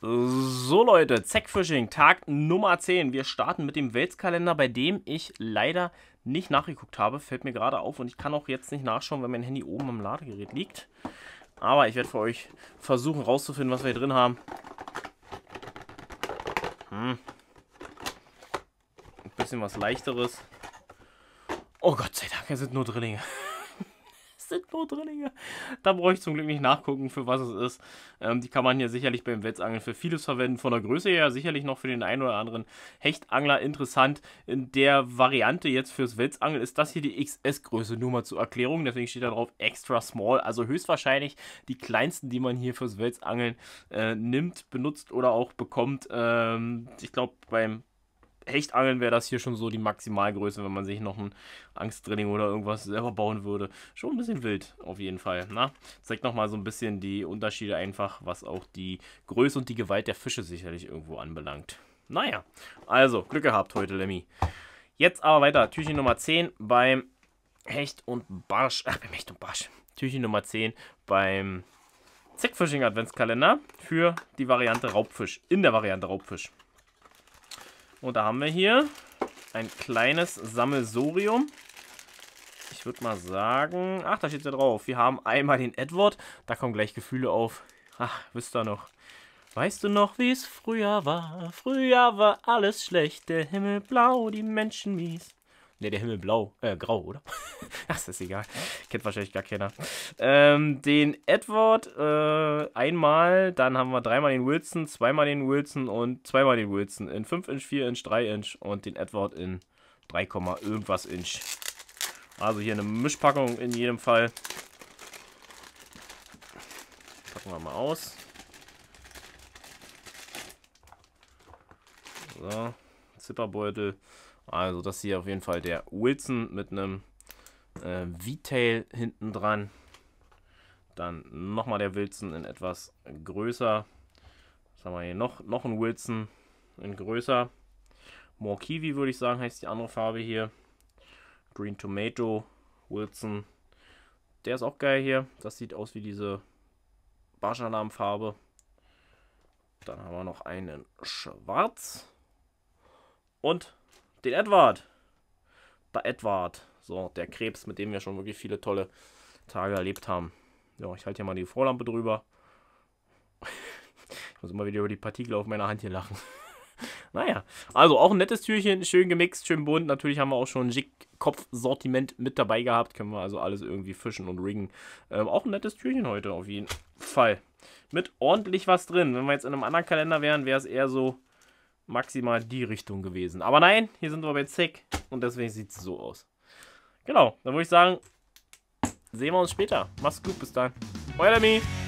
So Leute, Zackfishing, Tag Nummer 10. Wir starten mit dem Weltskalender, bei dem ich leider nicht nachgeguckt habe. Fällt mir gerade auf und ich kann auch jetzt nicht nachschauen, weil mein Handy oben am Ladegerät liegt. Aber ich werde für euch versuchen rauszufinden, was wir hier drin haben. Hm. Ein bisschen was leichteres. Oh Gott sei Dank, es sind nur Drillinge. sind nur Drillinge. Da brauche ich zum Glück nicht nachgucken, für was es ist. Ähm, die kann man hier sicherlich beim Wetzangeln für vieles verwenden. Von der Größe her sicherlich noch für den einen oder anderen Hechtangler interessant. In der Variante jetzt fürs Wetzangeln ist das hier die XS-Größe, nur mal zur Erklärung. Deswegen steht da drauf extra small. Also höchstwahrscheinlich die kleinsten, die man hier fürs Wetzangeln äh, nimmt, benutzt oder auch bekommt. Ähm, ich glaube, beim Hechtangeln wäre das hier schon so die Maximalgröße, wenn man sich noch ein Angsttraining oder irgendwas selber bauen würde. Schon ein bisschen wild, auf jeden Fall. Na, zeigt nochmal so ein bisschen die Unterschiede einfach, was auch die Größe und die Gewalt der Fische sicherlich irgendwo anbelangt. Naja, also Glück gehabt heute, Lemmy. Jetzt aber weiter. Türchen Nummer 10 beim Hecht und Barsch. Ach, beim Hecht und Barsch. Türchen Nummer 10 beim Zickfishing Adventskalender für die Variante Raubfisch. In der Variante Raubfisch. Und da haben wir hier ein kleines Sammelsorium. Ich würde mal sagen, ach, da steht ja drauf. Wir haben einmal den Edward, da kommen gleich Gefühle auf. Ach, wisst ihr noch. Weißt du noch, wie es früher war? Früher war alles schlecht, der Himmel blau, die Menschen mies. Ne, der Himmel blau, äh, grau, oder? das ist egal. Kennt wahrscheinlich gar keiner. Ähm, den Edward äh, einmal, dann haben wir dreimal den Wilson, zweimal den Wilson und zweimal den Wilson in 5 Inch, 4 Inch, 3 Inch und den Edward in 3, irgendwas Inch. Also hier eine Mischpackung in jedem Fall. Packen wir mal aus. So, Zipperbeutel. Also das hier auf jeden Fall der Wilson mit einem äh, V-Tail hinten dran. Dann nochmal der Wilson in etwas größer. Was haben wir hier? Noch, noch ein Wilson in größer. More Kiwi würde ich sagen, heißt die andere Farbe hier. Green Tomato, Wilson. Der ist auch geil hier. Das sieht aus wie diese bajanam farbe Dann haben wir noch einen schwarz. Und den Edward. Der Edward. So, der Krebs, mit dem wir schon wirklich viele tolle Tage erlebt haben. Ja, ich halte hier mal die Vorlampe drüber. ich muss immer wieder über die Partikel auf meiner Hand hier lachen. naja, also auch ein nettes Türchen, schön gemixt, schön bunt. Natürlich haben wir auch schon ein Schick-Kopf-Sortiment mit dabei gehabt. Können wir also alles irgendwie fischen und riggen. Ähm, auch ein nettes Türchen heute auf jeden Fall. Mit ordentlich was drin. Wenn wir jetzt in einem anderen Kalender wären, wäre es eher so, maximal die Richtung gewesen. Aber nein, hier sind wir bei Zick und deswegen sieht es so aus. Genau, dann würde ich sagen, sehen wir uns später. Mach's gut, bis dann. Euer Lemmy.